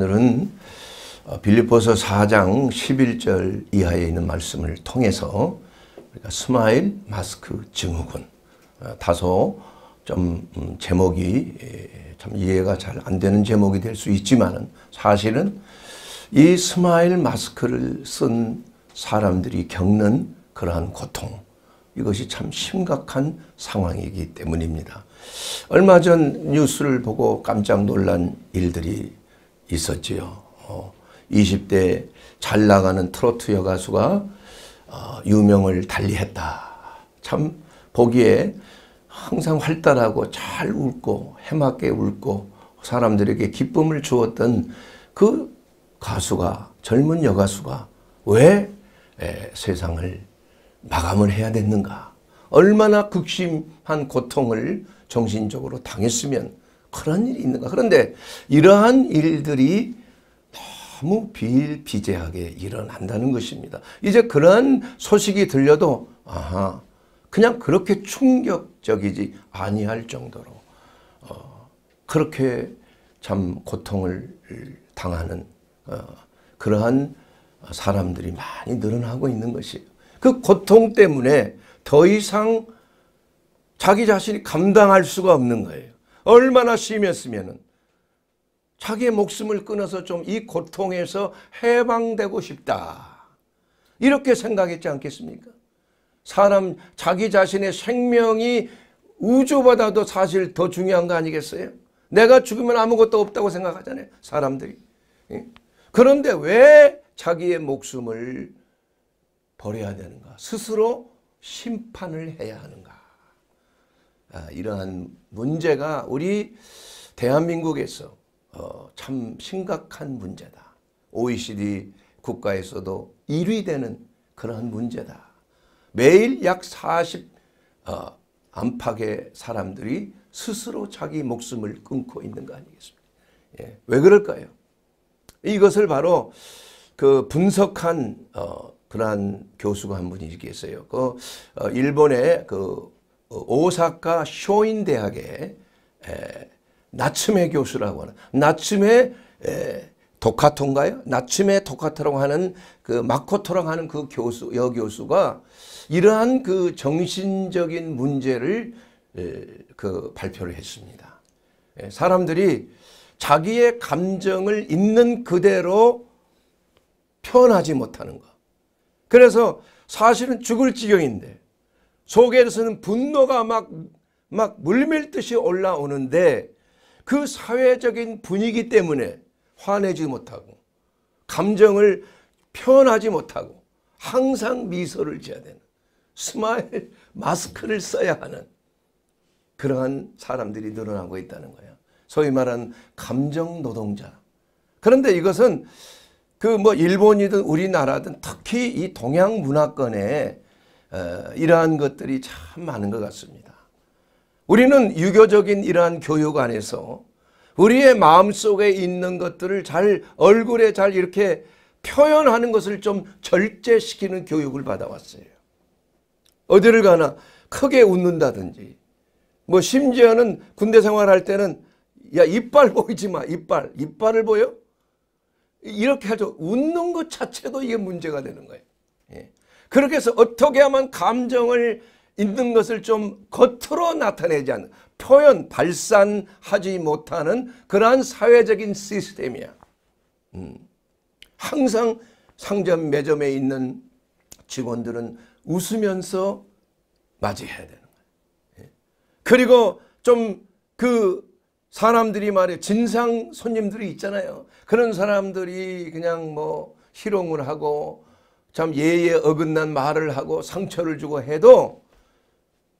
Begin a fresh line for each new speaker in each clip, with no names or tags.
오늘은 어, 빌리포서 4장 11절 이하에 있는 말씀을 통해서 우리가 스마일 마스크 증후군 어, 다소 좀 음, 제목이 예, 참 이해가 잘 안 되는 제목이 될 수 있지만 사실은 이 스마일 마스크를 쓴 사람들이 겪는 그러한 고통 이것이 참 심각한 상황이기 때문입니다. 얼마 전 뉴스를 보고 깜짝 놀란 일들이 있었지요. 어, 20대 잘 나가는 트로트 여가수가 어, 유명을 달리했다. 참 보기에 항상 활달하고 잘 울고 해맑게 울고 사람들에게 기쁨을 주었던 그 가수가 젊은 여가수가 왜 에, 세상을 마감을 해야 됐는가 얼마나 극심한 고통을 정신적으로 당했으면 그런 일이 있는가. 그런데 이러한 일들이 너무 비일비재하게 일어난다는 것입니다. 이제 그런 소식이 들려도 아하 그냥 그렇게 충격적이지 아니할 정도로 어, 그렇게 참 고통을 당하는 어, 그러한 사람들이 많이 늘어나고 있는 것이에요. 그 고통 때문에 더 이상 자기 자신이 감당할 수가 없는 거예요. 얼마나 심했으면 자기의 목숨을 끊어서 좀 이 고통에서 해방되고 싶다. 이렇게 생각했지 않겠습니까? 사람 자기 자신의 생명이 우주보다도 사실 더 중요한 거 아니겠어요? 내가 죽으면 아무것도 없다고 생각하잖아요. 사람들이. 예? 그런데 왜 자기의 목숨을 버려야 되는가? 스스로 심판을 해야 하는가? 이러한 아, 문제가 우리 대한민국에서 어, 참 심각한 문제다. OECD 국가에서도 1위 되는 그러한 문제다. 매일 약 40 어, 안팎의 사람들이 스스로 자기 목숨을 끊고 있는 거 아니겠습니까? 예. 왜 그럴까요? 이것을 바로 그 분석한 어, 그러한 교수가 한 분이 계세요. 그 어, 일본의 그 오사카 쇼인 대학의 나츠메 교수라고 하는 나츠메 도카토인가요? 나츠메 도카토라고 하는 그 마코토라고 하는 그 교수 여교수가 이러한 그 정신적인 문제를 그 발표를 했습니다. 예, 사람들이 자기의 감정을 있는 그대로 표현하지 못하는 것. 그래서 사실은 죽을 지경인데 속에서는 분노가 막, 막 물밀듯이 올라오는데 그 사회적인 분위기 때문에 화내지 못하고 감정을 표현하지 못하고 항상 미소를 지어야 되는 스마일 마스크를 써야 하는 그러한 사람들이 늘어나고 있다는 거예요. 소위 말하는 감정 노동자. 그런데 이것은 그 뭐 일본이든 우리나라든 특히 이 동양 문화권에 이러한 것들이 참 많은 것 같습니다. 우리는 유교적인 이러한 교육 안에서 우리의 마음속에 있는 것들을 잘 얼굴에 잘 이렇게 표현하는 것을 좀 절제시키는 교육을 받아왔어요. 어디를 가나 크게 웃는다든지 뭐 심지어는 군대 생활할 때는 야 이빨 보이지 마 이빨 이빨을 보여? 이렇게 하죠. 웃는 것 자체도 이게 문제가 되는 거예요. 그렇게 해서 어떻게 하면 감정을 있는 것을 좀 겉으로 나타내지 않는 표현 발산하지 못하는 그러한 사회적인 시스템이야. 음. 항상 상점 매점에 있는 직원들은 웃으면서 맞이해야 되는 거예 그리고 좀 그 사람들이 말해 진상 손님들이 있잖아요. 그런 사람들이 그냥 뭐 희롱을 하고 참 예에 의 어긋난 말을 하고 상처를 주고 해도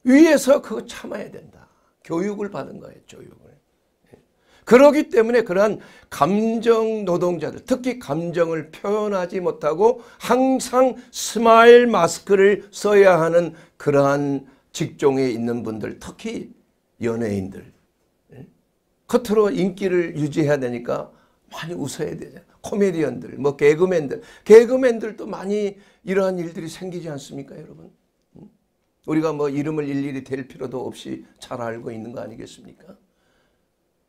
위에서 그거 참아야 된다. 교육을 받은 거예요. 교육을. 예. 그러기 때문에 그러한 감정 노동자들 특히 감정을 표현하지 못하고 항상 스마일 마스크를 써야 하는 그러한 직종에 있는 분들 특히 연예인들 예. 겉으로 인기를 유지해야 되니까 많이 웃어야 되잖아 코미디언들, 뭐 개그맨들, 개그맨들도 많이 이러한 일들이 생기지 않습니까, 여러분? 음? 우리가 뭐 이름을 일일이 댈 필요도 없이 잘 알고 있는 거 아니겠습니까?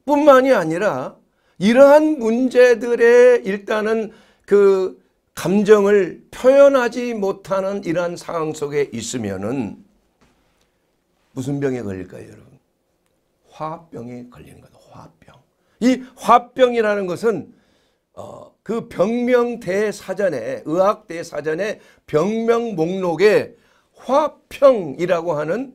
뿐만이 아니라 이러한 문제들의 일단은 그 감정을 표현하지 못하는 이러한 상황 속에 있으면은 무슨 병에 걸릴까요, 여러분? 화병에 걸리는 거죠. 화병. 이 화병이라는 것은 어, 그 병명대 사전에 의학대 사전에 병명 목록에 화평이라고 하는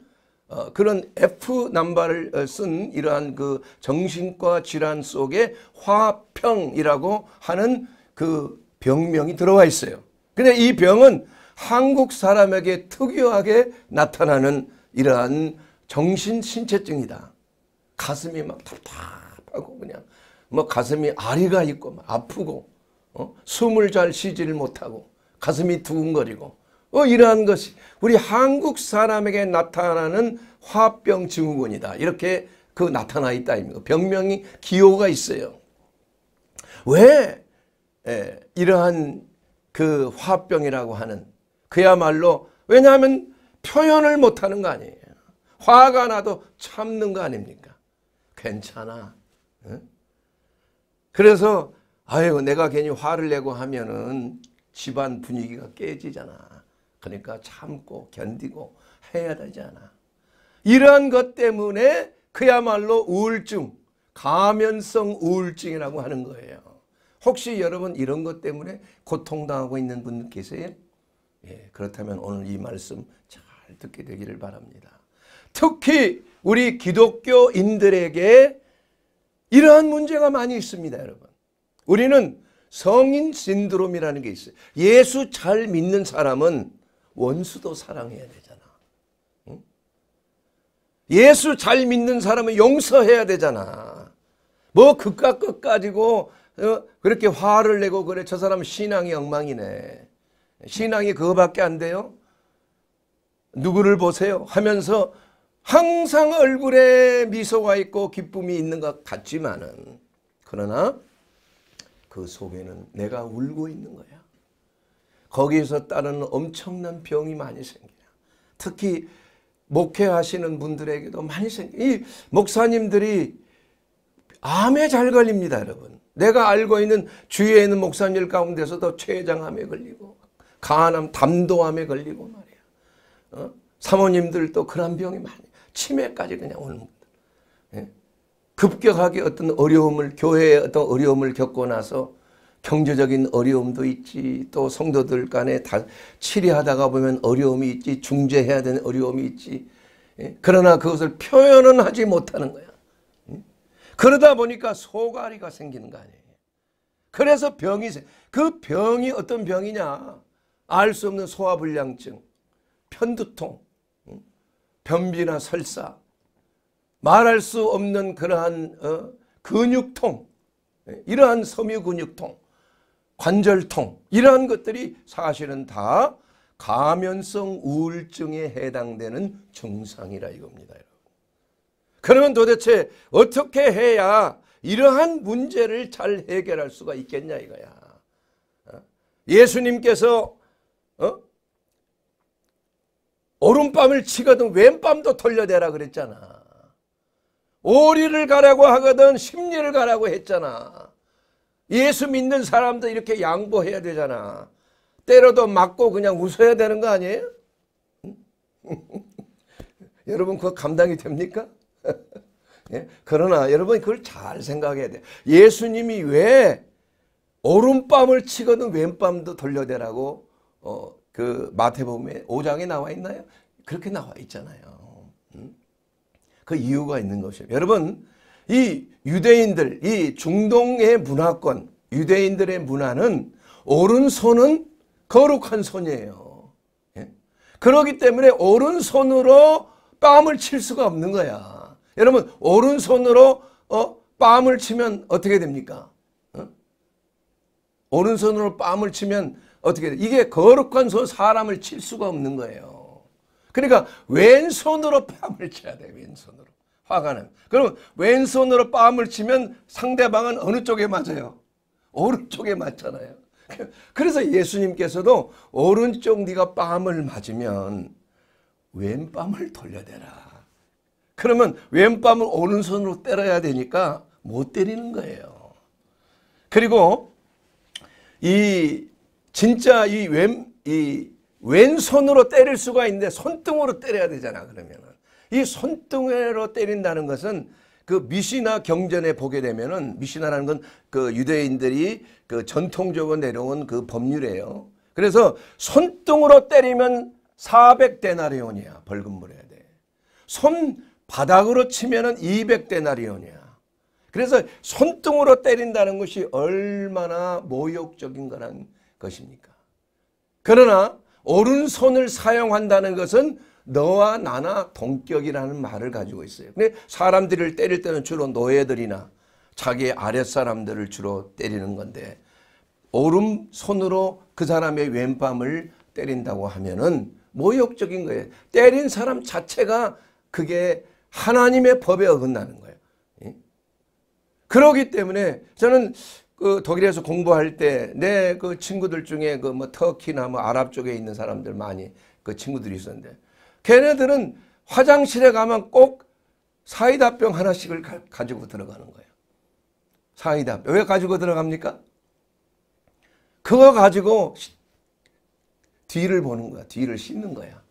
어, 그런 F 남바를 어, 쓴 이러한 그 정신과 질환 속에 화평이라고 하는 그 병명이 들어와 있어요. 근데 이 병은 한국 사람에게 특유하게 나타나는 이러한 정신신체증이다. 가슴이 막 답답하고 그냥 뭐 가슴이 아리가 있고 아프고 어? 숨을 잘 쉬지를 못하고 가슴이 두근거리고 어, 이러한 것이 우리 한국 사람에게 나타나는 화병 증후군이다. 이렇게 그 나타나 있다. 병명이 기호가 있어요. 왜 에, 예, 이러한 그 화병이라고 하는 그야말로 왜냐하면 표현을 못하는 거 아니에요. 화가 나도 참는 거 아닙니까? 괜찮아. 응? 그래서 아유 이 내가 괜히 화를 내고 하면은 집안 분위기가 깨지잖아. 그러니까 참고 견디고 해야 되잖아. 이러한 것 때문에 그야말로 우울증, 가면성 우울증이라고 하는 거예요. 혹시 여러분 이런 것 때문에 고통당하고 있는 분 계세요? 예, 그렇다면 오늘 이 말씀 잘 듣게 되기를 바랍니다. 특히 우리 기독교인들에게 이러한 문제가 많이 있습니다, 여러분. 우리는 성인 신드롬이라는 게 있어요. 예수 잘 믿는 사람은 원수도 사랑해야 되잖아. 응? 예수 잘 믿는 사람은 용서해야 되잖아. 뭐 극과 끝 가지고 어, 그렇게 화를 내고 그래 저 사람 신앙이 엉망이네. 신앙이 그거밖에 안 돼요. 누구를 보세요 하면서 항상 얼굴에 미소가 있고 기쁨이 있는 것 같지만은 그러나 그 속에는 내가 울고 있는 거야. 거기에서 따르는 엄청난 병이 많이 생겨요. 특히 목회하시는 분들에게도 많이 생겨요. 이 목사님들이 암에 잘 걸립니다 여러분. 내가 알고 있는 주위에 있는 목사님들 가운데서도 췌장암에 걸리고 간암 담도암에 걸리고 말이야. 어? 사모님들도 그런 병이 많이 치매까지 그냥 오는 겁니다. 예? 급격하게 어떤 어려움을 교회에 어떤 어려움을 겪고 나서 경제적인 어려움도 있지 또 성도들 간에 다 치리하다가 보면 어려움이 있지 중재해야 되는 어려움이 있지 예? 그러나 그것을 표현은 하지 못하는 거야. 예? 그러다 보니까 소가리가 생기는 거 아니에요. 그래서 병이 그 병이 어떤 병이냐 알 수 없는 소화불량증 편두통 변비나 설사 말할 수 없는 그러한 어, 근육통 예, 이러한 섬유근육통 관절통 이러한 것들이 사실은 다 가면성 우울증에 해당되는 증상이라 이겁니다. 그러면 도대체 어떻게 해야 이러한 문제를 잘 해결할 수가 있겠냐 이거야. 어? 예수님께서 어? 오른밤을 치거든 왼밤도 돌려대라 그랬잖아. 오리를 가라고 하거든 심리를 가라고 했잖아. 예수 믿는 사람도 이렇게 양보해야 되잖아. 때려도 맞고 그냥 웃어야 되는 거 아니에요? 여러분 그거 감당이 됩니까? 예? 그러나 여러분 그걸 잘 생각해야 돼. 예수님이 왜 오른밤을 치거든 왼밤도 돌려대라고 어, 그 마태복음의 5장에 나와 있나요? 그렇게 나와 있잖아요. 음? 그 이유가 있는 것이에요. 여러분 이 유대인들 이 중동의 문화권 유대인들의 문화는 오른손은 거룩한 손이에요. 예? 그러기 때문에 오른손으로 뺨을 칠 수가 없는 거야. 여러분 오른손으로 어, 뺨을 치면 어떻게 됩니까? 어? 오른손으로 뺨을 치면 어떻게 돼? 이게 거룩한 손 사람을 칠 수가 없는 거예요. 그러니까 왼손으로 뺨을 쳐야 돼. 왼손으로. 화가 나 그럼 왼손으로 뺨을 치면 상대방은 어느 쪽에 맞아요? 오른쪽에 맞잖아요. 그래서 예수님께서도 오른쪽 네가 뺨을 맞으면 왼뺨을 돌려대라. 그러면 왼뺨을 오른손으로 때려야 되니까 못 때리는 거예요. 그리고 이 진짜 이 왼, 이 왼손으로 때릴 수가 있는데 손등으로 때려야 되잖아 그러면은 이 손등으로 때린다는 것은 그 미시나 경전에 보게 되면은 미시나라는 건 그 유대인들이 그 전통적으로 내려온 그 법률이에요. 그래서 손등으로 때리면 400데나리온이야 벌금 물어야 돼. 손 바닥으로 치면은 200데나리온이야. 그래서 손등으로 때린다는 것이 얼마나 모욕적인 거라는 것입니까? 그러나 오른손을 사용한다는 것은 너와 나나 동격이라는 말을 가지고 있어요. 근데 사람들을 때릴 때는 주로 노예들이나 자기 아랫사람들을 주로 때리는 건데 오른손으로 그 사람의 왼밤을 때린다고 하면은 모욕적인 거예요. 때린 사람 자체가 그게 하나님의 법에 어긋나는 거예요. 예? 그러기 때문에 저는 그 독일에서 공부할 때 내 그 친구들 중에 그 뭐 터키나 뭐 아랍 쪽에 있는 사람들 많이 그 친구들이 있었는데 걔네들은 화장실에 가면 꼭 사이다병 하나씩을 가, 지고 들어가는 거예요. 사이다. 병. 왜 가지고 들어갑니까? 그거 가지고 뒤를 보는 거야. 뒤를 씻는 거야.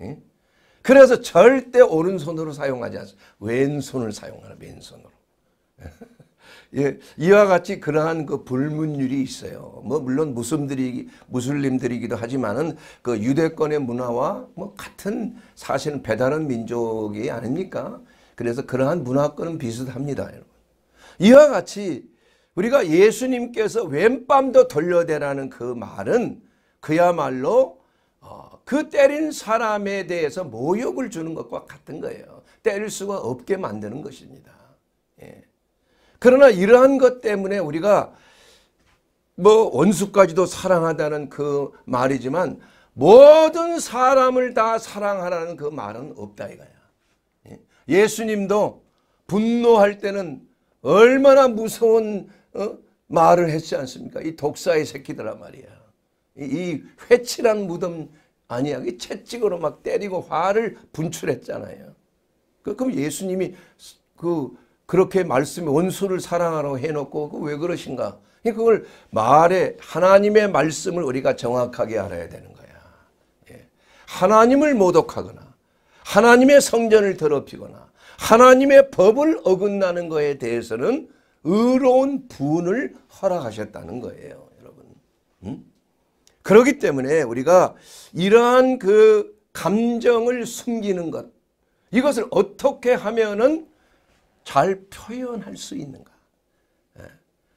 예? 그래서 절대 오른손으로 사용하지 않습니다. 왼손을 사용하는 왼손으로. 예, 이와 같이 그러한 그 불문율이 있어요. 뭐 물론 무슬림들이 무슬림들이기도 하지만은 그 유대권의 문화와 뭐 같은 사실은 배다른 민족이 아닙니까? 그래서 그러한 문화권은 비슷합니다, 여러분. 이와 같이 우리가 예수님께서 왼밤도 돌려대라는 그 말은 그야말로 어, 그 때린 사람에 대해서 모욕을 주는 것과 같은 거예요. 때릴 수가 없게 만드는 것입니다. 예. 그러나 이러한 것 때문에 우리가 뭐 원수까지도 사랑하다는 그 말이지만 모든 사람을 다 사랑하라는 그 말은 없다 이거야. 예? 예수님도 분노할 때는 얼마나 무서운 어? 말을 했지 않습니까? 이 독사의 새끼들아 말이야. 이, 이 회칠한 무덤 아니야. 이 채찍으로 막 때리고 화를 분출했잖아요. 그, 그럼 예수님이 그 그렇게 말씀이 원수를 사랑하라고 해놓고 왜 그러신가? 그러니까 그걸 말에 하나님의 말씀을 우리가 정확하게 알아야 되는 거야. 예. 하나님을 모독하거나 하나님의 성전을 더럽히거나 하나님의 법을 어긋나는 거에 대해서는 의로운 분을 허락하셨다는 거예요. 여러분. 음? 그렇기 때문에 우리가 이러한 그 감정을 숨기는 것 이것을 어떻게 하면은 잘 표현할 수 있는가? 예.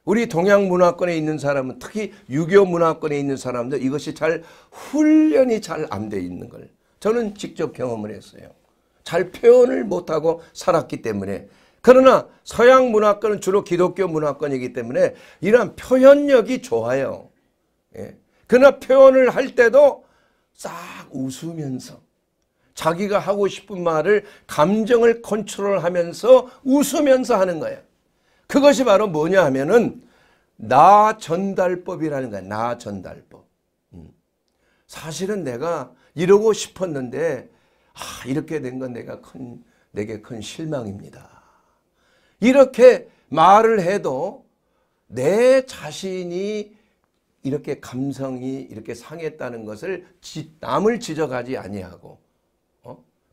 우리 동양 문화권에 있는 사람은 특히 유교 문화권에 있는 사람들 이것이 잘 훈련이 잘 안 돼 있는 걸 저는 직접 경험을 했어요. 잘 표현을 못하고 살았기 때문에 그러나 서양 문화권은 주로 기독교 문화권이기 때문에 이러 표현력이 좋아요. 예. 그러나 표현을 할 때도 싹 웃으면서 자기가 하고 싶은 말을 감정을 컨트롤하면서 웃으면서 하는 거예요. 그것이 바로 뭐냐 하면은 나 전달법이라는 거야. 나 전달법. 음. 사실은 내가 이러고 싶었는데 아, 이렇게 된 건 내가 큰 내게 큰 실망입니다. 이렇게 말을 해도 내 자신이 이렇게 감성이 이렇게 상했다는 것을 남을 지적하지 아니하고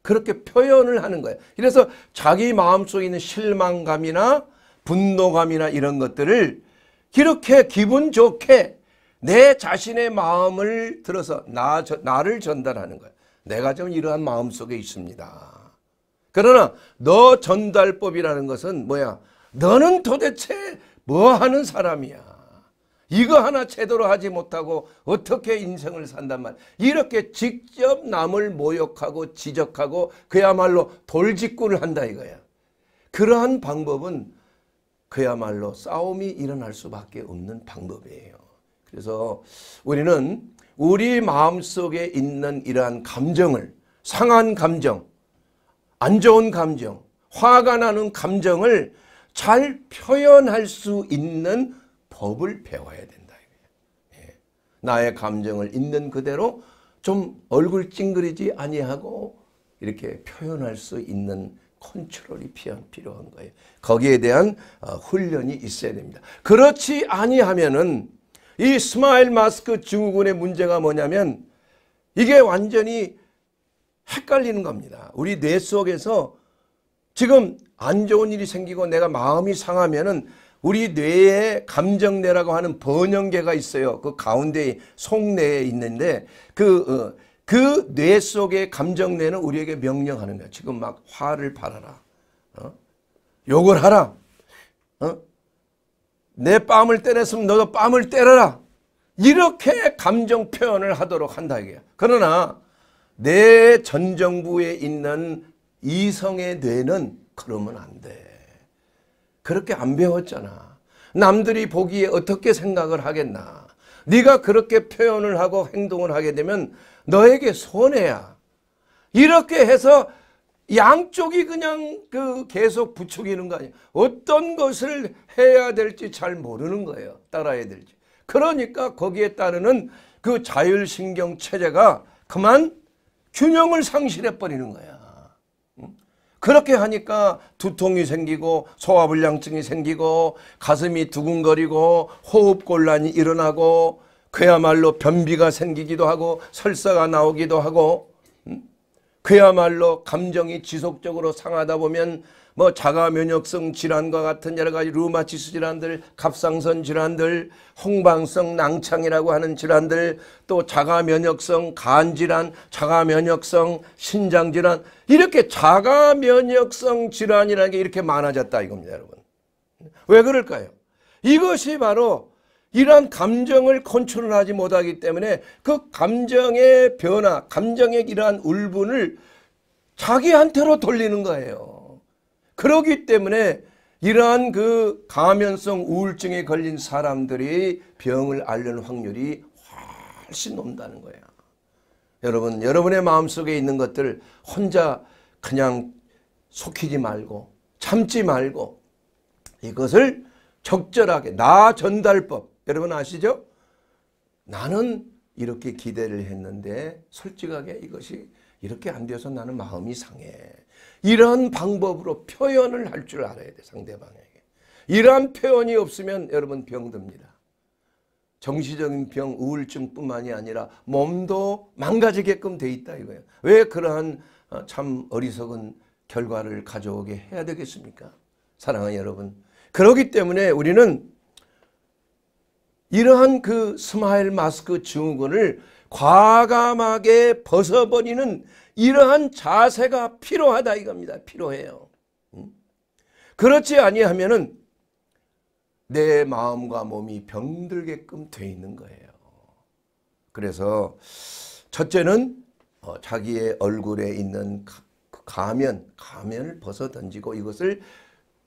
그렇게 표현을 하는 거예요. 그래서 자기 마음속에 있는 실망감이나 분노감이나 이런 것들을 이렇게 기분 좋게 내 자신의 마음을 들어서 나, 저, 나를 전달하는 거예요. 내가 좀 이러한 마음속에 있습니다. 그러나 너 전달법이라는 것은 뭐야? 너는 도대체 뭐 하는 사람이야? 이거 하나 제대로 하지 못하고 어떻게 인생을 산단 말 이렇게 직접 남을 모욕하고 지적하고 그야말로 돌직구를 한다 이거야. 그러한 방법은 그야말로 싸움이 일어날 수밖에 없는 방법이에요. 그래서 우리는 우리 마음속에 있는 이러한 감정을 상한 감정, 안 좋은 감정, 화가 나는 감정을 잘 표현할 수 있는 법을 배워야 된다. 예. 나의 감정을 있는 그대로 좀 얼굴 찡그리지 아니하고 이렇게 표현할 수 있는 컨트롤이 필요한 거예요. 거기에 대한 어, 훈련이 있어야 됩니다. 그렇지 아니하면은 이 스마일 마스크 증후군의 문제가 뭐냐면 이게 완전히 헷갈리는 겁니다. 우리 뇌 속에서 지금 안 좋은 일이 생기고 내가 마음이 상하면은 우리 뇌에 감정뇌라고 하는 번영계가 있어요. 그 가운데 속뇌에 있는데 그, 어, 그뇌 속의 감정뇌는 우리에게 명령하는 거야. 지금 막 화를 바라라. 어? 욕을 하라. 어? 내 뺨을 때렸으면 너도 뺨을 때려라. 이렇게 감정 표현을 하도록 한다 이게 그러나 내 전정부에 있는 이성의 뇌는 그러면 안 돼. 그렇게 안 배웠잖아. 남들이 보기에 어떻게 생각을 하겠나. 네가 그렇게 표현을 하고 행동을 하게 되면 너에게 손해야. 이렇게 해서 양쪽이 그냥 그 계속 부추기는 거 아니야. 어떤 것을 해야 될지 잘 모르는 거예요. 따라야 될지. 그러니까 거기에 따르는 그 자율신경 체제가 그만 균형을 상실해 버리는 거야. 그렇게 하니까 두통이 생기고 소화불량증이 생기고 가슴이 두근거리고 호흡곤란이 일어나고 그야말로 변비가 생기기도 하고 설사가 나오기도 하고 그야말로 감정이 지속적으로 상하다 보면 뭐 자가 면역성 질환과 같은 여러 가지 루마티스 질환들, 갑상선 질환들, 홍방성 낭창이라고 하는 질환들, 또 자가 면역성 간 질환, 자가 면역성 신장 질환 이렇게 자가 면역성 질환이라는 게 이렇게 많아졌다 이겁니다, 여러분. 왜 그럴까요? 이것이 바로 이러한 감정을 컨트롤 하지 못하기 때문에 그 감정의 변화, 감정의 이러한 울분을 자기한테로 돌리는 거예요. 그러기 때문에 이러한 그 가면성 우울증에 걸린 사람들이 병을 앓는 확률이 훨씬 높다는 거예요 여러분, 여러분의 마음속에 있는 것들 혼자 그냥 속히지 말고 참지 말고 이것을 적절하게 나 전달법 여러분 아시죠? 나는 이렇게 기대를 했는데 솔직하게 이것이 이렇게 안 돼서 나는 마음이 상해. 이러 방법으로 표현을 할 줄 알아야 돼 상대방에게. 이러한 표현이 없으면 여러분 병듭니다. 정신적인 병, 우울증뿐만이 아니라 몸도 망가지게끔 돼 있다 이거예요. 왜 그러한 어, 참 어리석은 결과를 가져오게 해야 되겠습니까? 사랑하는 여러분. 그러기 때문에 우리는 이러한 그 스마일 마스크 증후군을 과감하게 벗어버리는 이러한 자세가 필요하다 이겁니다. 필요해요. 음? 그렇지 아니하면내 마음과 몸이 병들게끔 돼 있는 거예요. 그래서 첫째는 어, 자기의 얼굴에 있는 그 가면, 가면을 벗어 던지고 이것을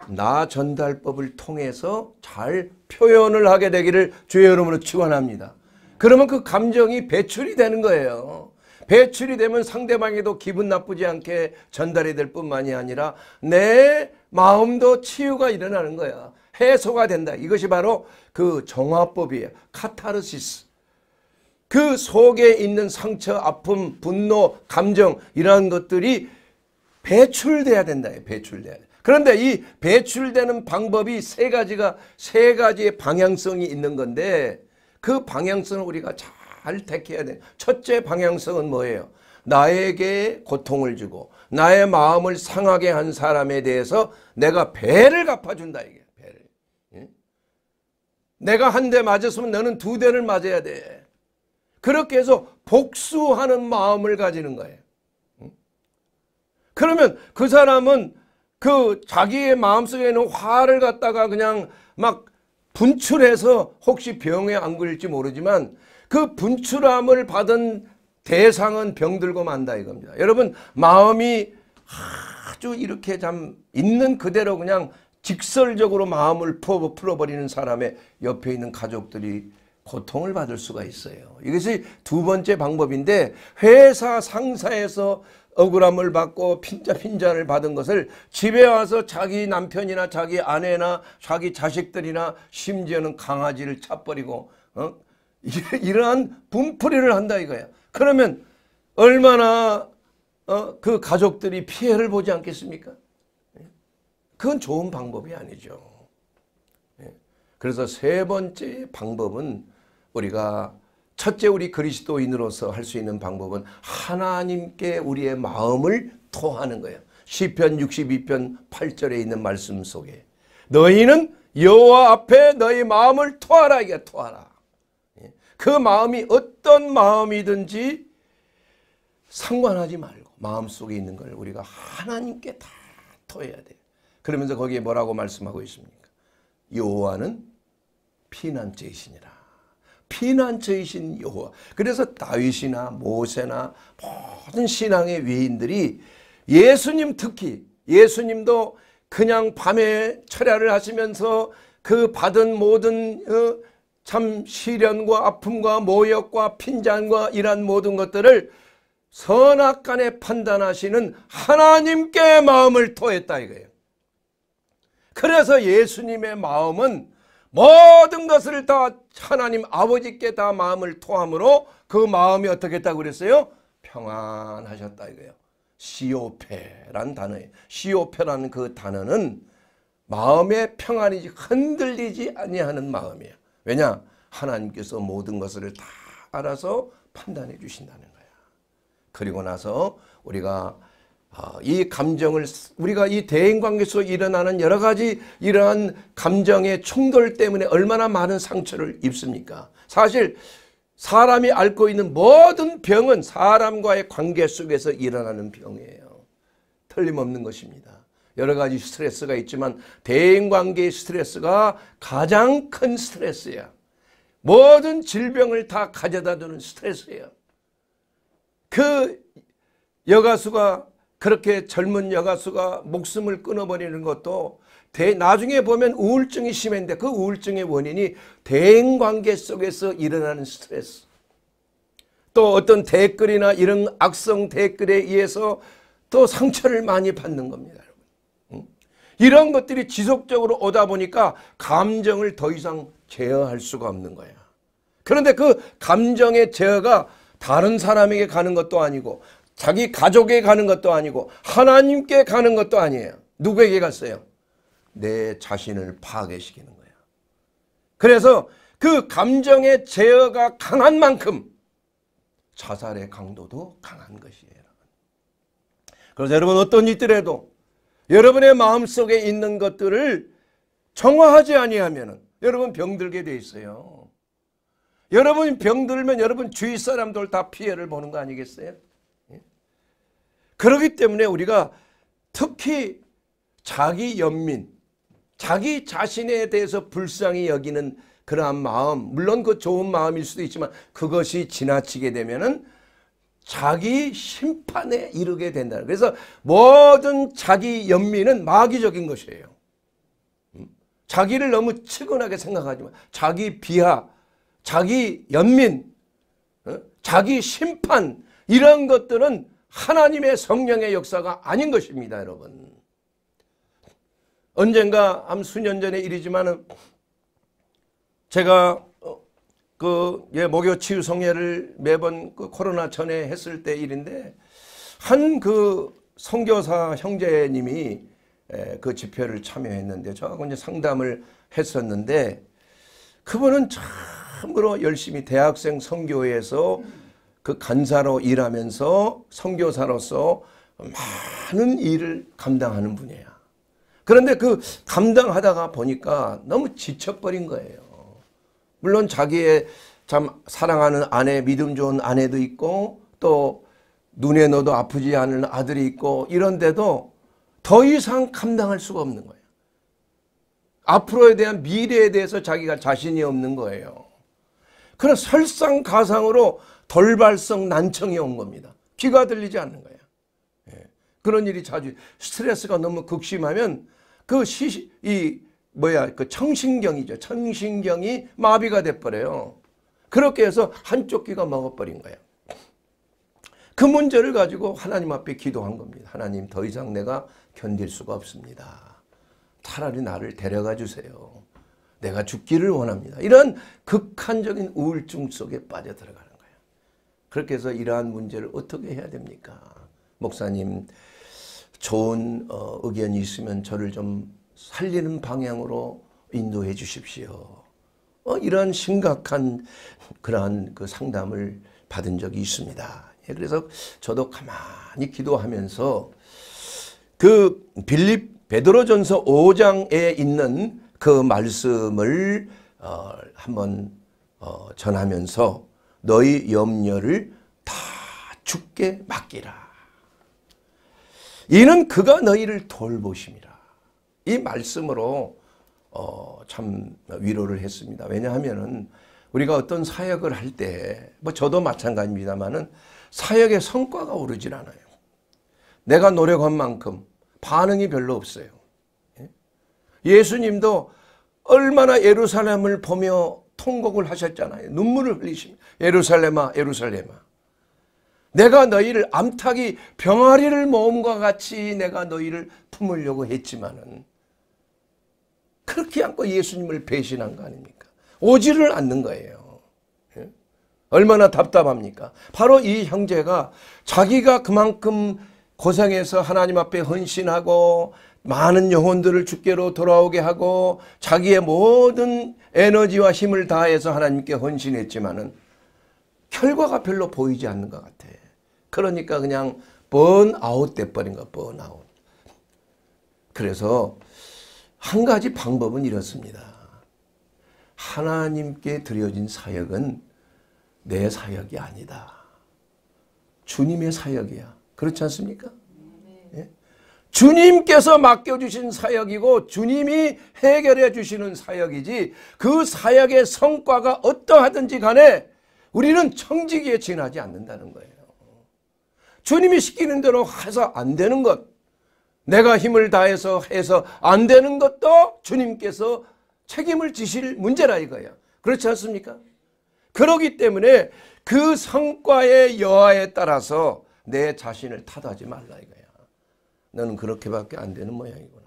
나 전달법을 통해서 잘 표현을 하게 되기를 주의 여러분으로 축원합니다. 그러면 그 감정이 배출이 되는 거예요. 배출이 되면 상대방에도 기분 나쁘지 않게 전달이 될 뿐만이 아니라 내 마음도 치유가 일어나는 거야. 해소가 된다. 이것이 바로 그 정화법이에요. 카타르시스. 그 속에 있는 상처, 아픔, 분노, 감정 이러한 것들이 배출돼야 된다. 배출돼야 돼. 그런데 이 배출되는 방법이 세 가지가 세 가지의 방향성이 있는 건데 그 방향성을 우리가 잘 택해야 돼. 첫째 방향성은 뭐예요? 나에게 고통을 주고 나의 마음을 상하게 한 사람에 대해서 내가 배를 갚아준다 이게 배를. 예? 내가 한 대 맞았으면 너는 두 대를 맞아야 돼. 그렇게 해서 복수하는 마음을 가지는 거예요. 그러면 그 사람은 그 자기의 마음속에 있는 화를 갖다가 그냥 막 분출해서 혹시 병에 안 걸릴지 모르지만 그 분출함을 받은 대상은 병들고 만다 이겁니다. 여러분 마음이 아주 이렇게 참 있는 그대로 그냥 직설적으로 마음을 풀어버리는 사람의 옆에 있는 가족들이 고통을 받을 수가 있어요. 이것이 두 번째 방법인데 회사 상사에서 억울함을 받고 핀자 핀잔을 받은 것을 집에 와서 자기 남편이나 자기 아내나 자기 자식들이나 심지어는 강아지를 차버리고 어? 이러한 분풀이를 한다 이거야. 그러면 얼마나 어? 그 가족들이 피해를 보지 않겠습니까? 예? 그건 좋은 방법이 아니죠. 예? 그래서 세 번째 방법은 우리가 첫째 우리 그리스도인으로서 할 수 있는 방법은 하나님께 우리의 마음을 토하는 거예요. 시편 62편 8절에 있는 말씀 속에 너희는 여호와 앞에 너희 마음을 토하라 이게 토하라. 예. 그 마음이 어떤 마음이든지 상관하지 말고 마음속에 있는 걸 우리가 하나님께 다 토해야 돼요. 그러면서 거기에 뭐라고 말씀하고 있습니까? 여호와는 피난처이시니라. 피난처이신 여호와. 그래서 다윗이나 모세나 모든 신앙의 위인들이 예수님 특히 예수님도 그냥 밤에 철야를 하시면서 그 받은 모든 어, 참 시련과 아픔과 모욕과 핀잔과 이런 모든 것들을 선악간에 판단하시는 하나님께 마음을 토했다 이거예요. 그래서 예수님의 마음은 모든 것을 다 하나님 아버지께 다 마음을 토함으로 그 마음이 어떻게 했다고 그랬어요? 평안하셨다 이거예요. 시오페란 단어예요. 시오페라는 그 단어는 마음의 평안이지 흔들리지 아니하는 마음이에요. 왜냐? 하나님께서 모든 것을 다 알아서 판단해 주신다는 거야. 그리고 나서 우리가 아, 이 감정을 우리가 이 대인관계에서 일어나는 여러 가지 이러한 감정의 충돌 때문에 얼마나 많은 상처를 입습니까? 사실 사람이 앓고 있는 모든 병은 사람과의 관계 속에서 일어나는 병이에요. 틀림없는 것입니다. 여러 가지 스트레스가 있지만 대인관계의 스트레스가 가장 큰 스트레스야. 모든 질병을 다 가져다주는 스트레스예요. 그 여가수가 그렇게 젊은 여가수가 목숨을 끊어버리는 것도 대, 나중에 보면 우울증이 심했는데그 우울증의 원인이 대인 관계 속에서 일어나는 스트레스 또 어떤 댓글이나 이런 악성 댓글에 의해서 또 상처를 많이 받는 겁니다. 여러분. 이런 것들이 지속적으로 오다 보니까 감정을 더 이상 제어할 수가 없는 거야. 그런데 그 감정의 제어가 다른 사람에게 가는 것도 아니고 자기 가족에 가는 것도 아니고 하나님께 가는 것도 아니에요. 누구에게 갔어요? 내 자신을 파괴시키는 거예 그래서 그 감정의 제어가 강한 만큼 자살의 강도도 강한 것이에요. 그래서 여러분 어떤 일들에도 여러분의 마음속에 있는 것들을 정화하지 아니하면 여러분 병들게 돼 있어요. 여러분 병들면 여러분 주위 사람들 다 피해를 보는 거 아니겠어요? 그렇기 때문에 우리가 특히 자기 연민, 자기 자신에 대해서 불쌍히 여기는 그러한 마음, 물론 그 좋은 마음일 수도 있지만 그것이 지나치게 되면은 자기 심판에 이르게 된다. 그래서 모든 자기 연민은 마귀적인 것이에요. 음? 자기를 너무 측은하게 생각하지만 자기 비하, 자기 연민, 어? 자기 심판 이런 것들은 하나님의 성령의 역사가 아닌 것입니다, 여러분. 언젠가 암 수년 전의 일이지만은 제가 어, 그 예, 목요 치유 성회를 매번 그 코로나 전에 했을 때 일인데 한 그 선교사 형제님이 예, 그 집회를 참여했는데 저하고 이제 상담을 했었는데 그분은 참으로 열심히 대학생 선교회에서 그 간사로 일하면서 선교사로서 많은 일을 감당하는 분이에요 그런데 그 감당하다가 보니까 너무 지쳐버린 거예요. 물론 자기의 참 사랑하는 아내, 믿음 좋은 아내도 있고 또 눈에 넣어도 아프지 않은 아들이 있고 이런데도 더 이상 감당할 수가 없는 거예요. 앞으로에 대한 미래에 대해서 자기가 자신이 없는 거예요. 그런 설상가상으로 돌발성 난청이 온 겁니다. 귀가 들리지 않는 거예요. 예. 그런 일이 자주 스트레스가 너무 극심하면 그 시 이 뭐야 그 청신경이죠. 청신경이 마비가 돼버려요. 그렇게 해서 한쪽 귀가 먹어버린 거예요. 그 문제를 가지고 하나님 앞에 기도한 겁니다. 하나님 더 이상 내가 견딜 수가 없습니다. 차라리 나를 데려가 주세요. 내가 죽기를 원합니다. 이런 극한적인 우울증 속에 빠져들어가 그렇게 해서 이러한 문제를 어떻게 해야 됩니까? 목사님 좋은 어, 의견이 있으면 저를 좀 살리는 방향으로 인도해 주십시오. 어, 이러한 심각한 그러한 그 상담을 받은 적이 있습니다. 예, 그래서 저도 가만히 기도하면서 그 빌립 베드로전서 5장에 있는 그 말씀을 어, 한번 어, 전하면서 너희 염려를 다 죽게 맡기라. 이는 그가 너희를 돌보심이라. 이 말씀으로 어, 참 위로를 했습니다. 왜냐하면 우리가 어떤 사역을 할 때 뭐 저도 마찬가지입니다만 사역의 성과가 오르질 않아요. 내가 노력한 만큼 반응이 별로 없어요. 예? 예수님도 얼마나 예루살렘을 보며 통곡을 하셨잖아요. 눈물을 흘리십니다. 예루살렘아 예루살렘아 내가 너희를 암탉이 병아리를 모음과 같이 내가 너희를 품으려고 했지만은 그렇게 않고 예수님을 배신한 거 아닙니까? 오지를 않는 거예요. 예? 얼마나 답답합니까? 바로 이 형제가 자기가 그만큼 고생해서 하나님 앞에 헌신하고 많은 영혼들을 주께로 돌아오게 하고 자기의 모든 에너지와 힘을 다해서 하나님께 헌신했지만은 결과가 별로 보이지 않는 것 같아. 그러니까 그냥 번아웃 돼버린 거 번아웃. 그래서 한 가지 방법은 이렇습니다. 하나님께 드려진 사역은 내 사역이 아니다. 주님의 사역이야. 그렇지 않습니까? 예? 주님께서 맡겨주신 사역이고 주님이 해결해 주시는 사역이지 그 사역의 성과가 어떠하든지 간에 우리는 청지기에 지나지 않는다는 거예요. 주님이 시키는 대로 해서 안 되는 것, 내가 힘을 다해서 해서 안 되는 것도 주님께서 책임을 지실 문제라 이거예요. 그렇지 않습니까? 그러기 때문에 그 성과의 여하에 따라서 내 자신을 탓하지 말라 이거야. 너는 그렇게밖에 안 되는 모양이구나.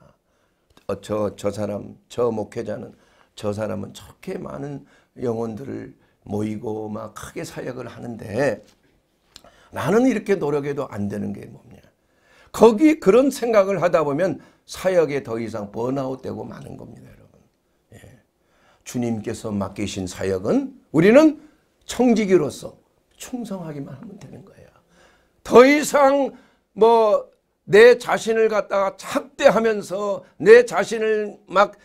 어, 저, 저 사람, 저 목회자는 저 사람은 저렇게 많은 영혼들을 모이고 막 크게 사역을 하는데 나는 이렇게 노력해도 안 되는 게 뭡니까? 거기 그런 생각을 하다 보면 사역에 더 이상 번아웃되고 마는 겁니다. 여러분. 예. 주님께서 맡기신 사역은 우리는 청지기로서 충성하기만 하면 되는 거예요. 더 이상 뭐내 자신을 갖다가 착대하면서내 자신을 막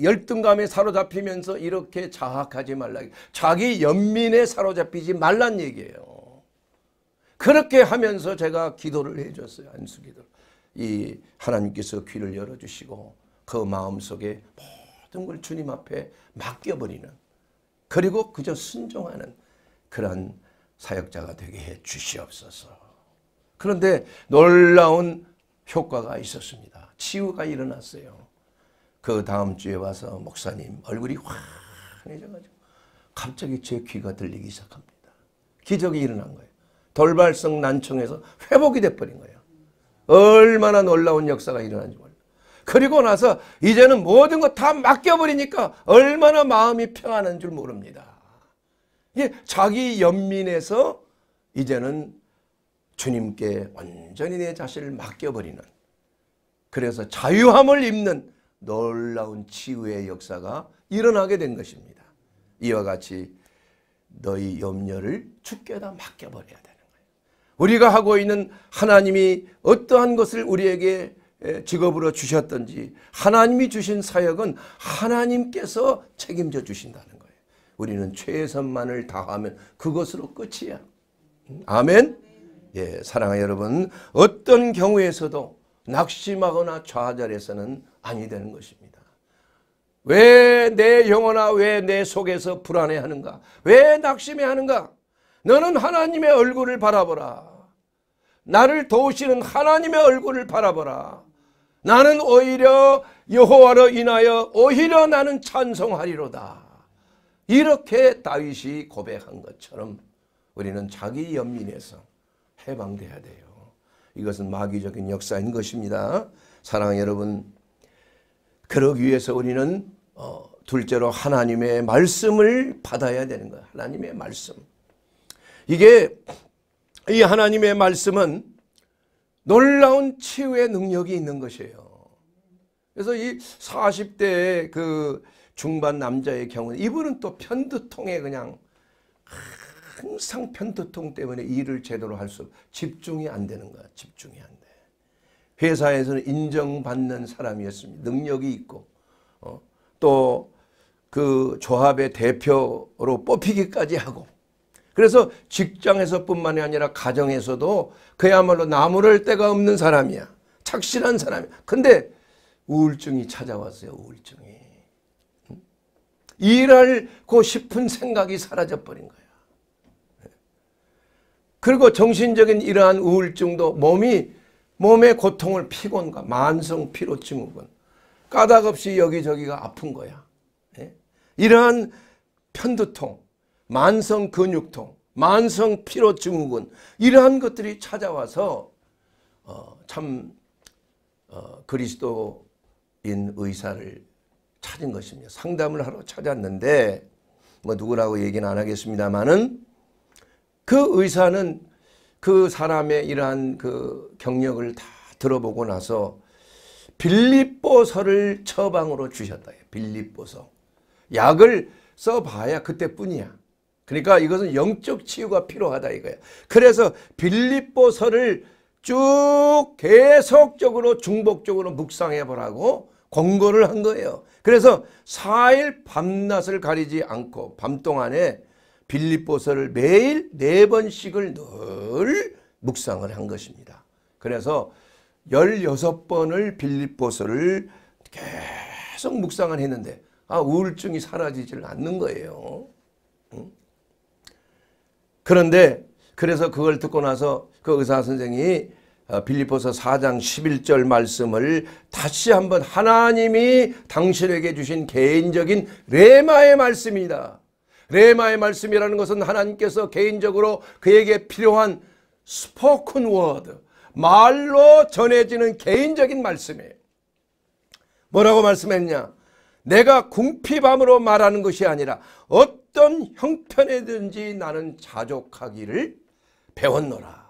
열등감에 사로잡히면서 이렇게 자학하지 말라. 자기 연민에 사로잡히지 말란 얘기예요. 그렇게 하면서 제가 기도를 해줬어요. 안수기도. 이 하나님께서 귀를 열어주시고 그 마음속에 모든 걸 주님 앞에 맡겨버리는 그리고 그저 순종하는 그런 사역자가 되게 해 주시옵소서. 그런데 놀라운 효과가 있었습니다. 치유가 일어났어요. 그 다음 주에 와서 목사님 얼굴이 환해져가지고 갑자기 제 귀가 들리기 시작합니다. 기적이 일어난 거예요. 돌발성 난청에서 회복이 돼버린 거예요. 얼마나 놀라운 역사가 일어난지 몰라 그리고 나서 이제는 모든 거다 맡겨버리니까 얼마나 마음이 평안한 줄 모릅니다. 이게 자기 연민에서 이제는 주님께 온전히 내 자신을 맡겨버리는 그래서 자유함을 입는 놀라운 치유의 역사가 일어나게 된 것입니다. 이와 같이 너희 염려를 죽게다 맡겨버려야 되는 거예요. 우리가 하고 있는 하나님이 어떠한 것을 우리에게 직업으로 주셨던지 하나님이 주신 사역은 하나님께서 책임져 주신다는 거예요. 우리는 최선만을 다하면 그것으로 끝이야. 아멘. 예, 사랑하는 여러분 어떤 경우에서도 낙심하거나 좌절해서는 아니 되는 것입니다. 왜 내 영혼아 왜 내 속에서 불안해하는가? 왜 낙심해하는가? 너는 하나님의 얼굴을 바라보라. 나를 도우시는 하나님의 얼굴을 바라보라. 나는 오히려 여호와로 인하여 오히려 나는 찬송하리로다. 이렇게 다윗이 고백한 것처럼 우리는 자기 연민에서 해방돼야 돼요. 이것은 마귀적인 역사인 것입니다. 사랑 여러분, 그러기 위해서 우리는 어, 둘째로 하나님의 말씀을 받아야 되는 거예요. 하나님의 말씀. 이게 이 하나님의 말씀은 놀라운 치유의 능력이 있는 것이에요. 그래서 이 40대 그 중반 남자의 경우는 이분은 또 편두통에 그냥 항상 편두통 때문에 일을 제대로 할 수 집중이 안 되는 거야. 집중이 안 돼. 회사에서는 인정받는 사람이었습니다. 능력이 있고 어? 또 그 조합의 대표로 뽑히기까지 하고 그래서 직장에서뿐만이 아니라 가정에서도 그야말로 나무를 때가 없는 사람이야. 착실한 사람이야. 근데 우울증이 찾아왔어요. 우울증이. 일하고 싶은 생각이 사라져버린 거예 그리고 정신적인 이러한 우울증도 몸이 몸의 고통을 피곤과 만성 피로 증후군 까닭없이 여기저기가 아픈 거야. 예? 이러한 편두통, 만성 근육통, 만성 피로 증후군 이러한 것들이 찾아와서 어, 참 어, 그리스도인 의사를 찾은 것입니다. 상담을 하러 찾았는데 뭐 누구라고 얘기는 안 하겠습니다만은 그 의사는 그 사람의 이러한 그 경력을 다 들어보고 나서 빌립보서를 처방으로 주셨다. 빌립보서. 약을 써봐야 그때뿐이야. 그러니까 이것은 영적 치유가 필요하다 이거야. 그래서 빌립보서를 쭉 계속적으로 중복적으로 묵상해보라고 권고를 한 거예요. 그래서 4일 밤낮을 가리지 않고 밤 동안에 빌립보서를 매일 네 번씩을 늘 묵상을 한 것입니다. 그래서 16번을 빌립보서를 계속 묵상을 했는데 아 우울증이 사라지질 않는 거예요. 그런데 그래서 그걸 듣고 나서 그 의사 선생이 어, 빌립보서 4장 11절 말씀을 다시 한번 하나님이 당신에게 주신 개인적인 레마의 말씀이다. 레마의 말씀이라는 것은 하나님께서 개인적으로 그에게 필요한 스포큰 워드 말로 전해지는 개인적인 말씀이에요. 뭐라고 말씀했냐? 내가 궁핍함으로 말하는 것이 아니라 어떤 형편에든지 나는 자족하기를 배웠노라.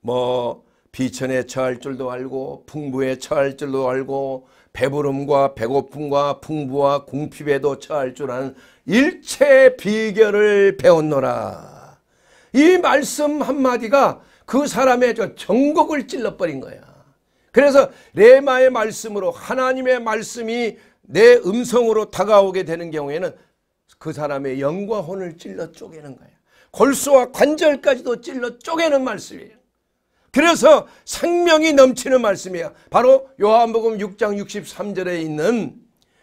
뭐 비천에 처할 줄도 알고 풍부에 처할 줄도 알고 배부름과 배고픔과 풍부와 궁핍에도 처할 줄 아는 일체 비결을 배웠노라. 이 말씀 한마디가 그 사람의 저 정곡을 찔러버린 거야. 그래서 레마의 말씀으로 하나님의 말씀이 내 음성으로 다가오게 되는 경우에는 그 사람의 영과 혼을 찔러 쪼개는 거야. 골수와 관절까지도 찔러 쪼개는 말씀이에요. 그래서 생명이 넘치는 말씀이야. 바로 요한복음 6장 63절에 있는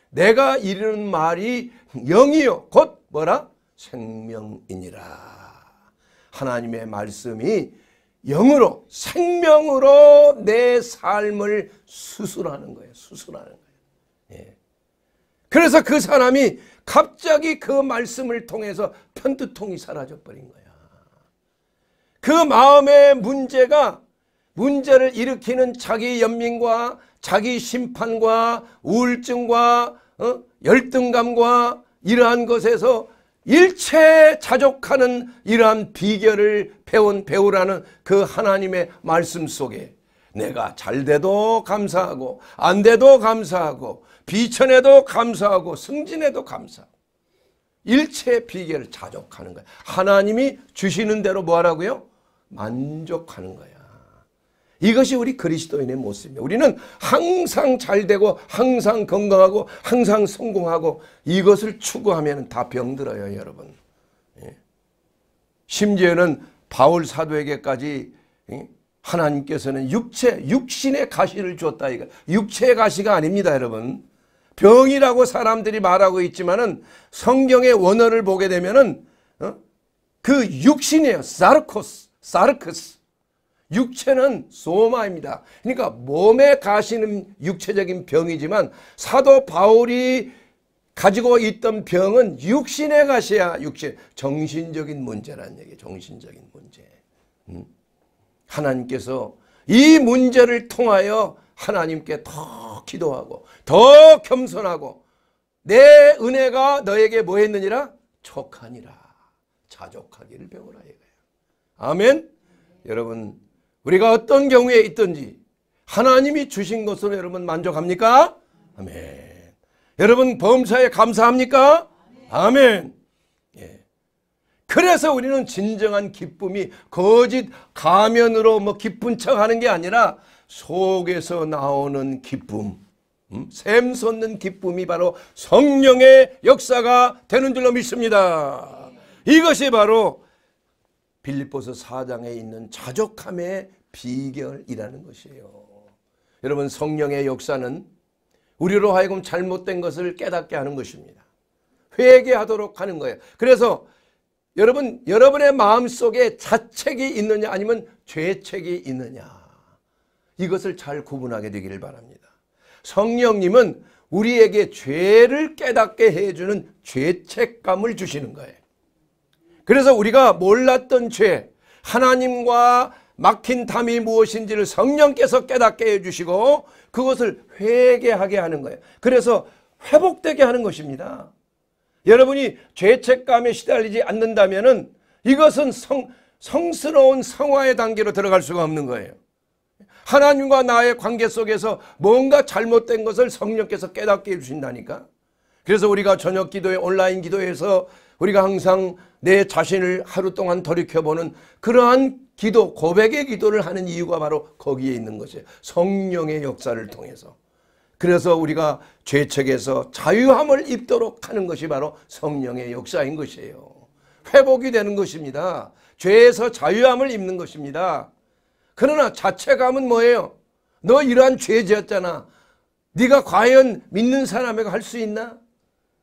내가 이르는 말이 영이요 곧 뭐라 생명이니라. 하나님의 말씀이 영으로 생명으로 내 삶을 수술하는 거예요. 수술하는 거예요. 예. 그래서 그 사람이 갑자기 그 말씀을 통해서 편두통이 사라져 버린 거야. 그 마음의 문제가 문제를 일으키는 자기 연민과 자기 심판과 우울증과 어? 열등감과 이러한 것에서 일체 자족하는 이러한 비결을 배운 배우라는 그 하나님의 말씀 속에 내가 잘 돼도 감사하고 안 돼도 감사하고 비천에도 감사하고 승진에도 감사하고 일체 비결을 자족하는 거예 하나님이 주시는 대로 뭐하라고요? 만족하는 거예요. 이것이 우리 그리스도인의 모습입니다. 우리는 항상 잘되고 항상 건강하고 항상 성공하고 이것을 추구하면 다 병들어요 여러분. 예. 심지어는 바울 사도에게까지 예, 하나님께서는 육체, 육신의 가시를 줬다. 이거. 육체의 가시가 아닙니다, 여러분. 병이라고 사람들이 말하고 있지만은 성경의 원어를 보게 되면은 어? 그 육신이에요. 사르코스, 사르크스. 육체는 소마입니다. 그러니까 몸에 가시는 육체적인 병이지만 사도 바울이 가지고 있던 병은 육신에 가셔야 육신 정신적인 문제란 얘기 정신적인 문제. 음? 하나님께서 이 문제를 통하여 하나님께 더 기도하고 더 겸손하고 내 은혜가 너에게 뭐 했느니라? 촉하니라. 자족하기를 배우라 이거예요. 아멘. 여러분 우리가 어떤 경우에 있든지 하나님이 주신 것으로 여러분 만족합니까? 아멘. 여러분 범사에 감사합니까? 아멘. 예. 그래서 우리는 진정한 기쁨이 거짓 가면으로 뭐 기쁜 척 하는 게 아니라 속에서 나오는 기쁨. 음? 샘솟는 기쁨이 바로 성령의 역사가 되는 줄로 믿습니다. 이것이 바로 빌립보서 4장에 있는 자족함의 비결이라는 것이에요. 여러분 성령의 역사는 우리로 하여금 잘못된 것을 깨닫게 하는 것입니다. 회개하도록 하는 거예요. 그래서 여러분 여러분의 마음속에 자책이 있느냐 아니면 죄책이 있느냐 이것을 잘 구분하게 되기를 바랍니다. 성령님은 우리에게 죄를 깨닫게 해주는 죄책감을 주시는 거예요. 그래서 우리가 몰랐던 죄, 하나님과 막힌 담이 무엇인지를 성령께서 깨닫게 해주시고 그것을 회개하게 하는 거예요. 그래서 회복되게 하는 것입니다. 여러분이 죄책감에 시달리지 않는다면 이것은 성, 성스러운 성화의 단계로 들어갈 수가 없는 거예요. 하나님과 나의 관계 속에서 뭔가 잘못된 것을 성령께서 깨닫게 해주신다니까. 그래서 우리가 저녁 기도에 온라인 기도에서 우리가 항상 내 자신을 하루 동안 돌이켜보는 그러한 기도 고백의 기도를 하는 이유가 바로 거기에 있는 것이에요. 성령의 역사를 통해서. 그래서 우리가 죄책에서 자유함을 입도록 하는 것이 바로 성령의 역사인 것이에요. 회복이 되는 것입니다. 죄에서 자유함을 입는 것입니다. 그러나 자책감은 뭐예요? 너 이러한 죄 지었잖아. 네가 과연 믿는 사람에게 할 수 있나?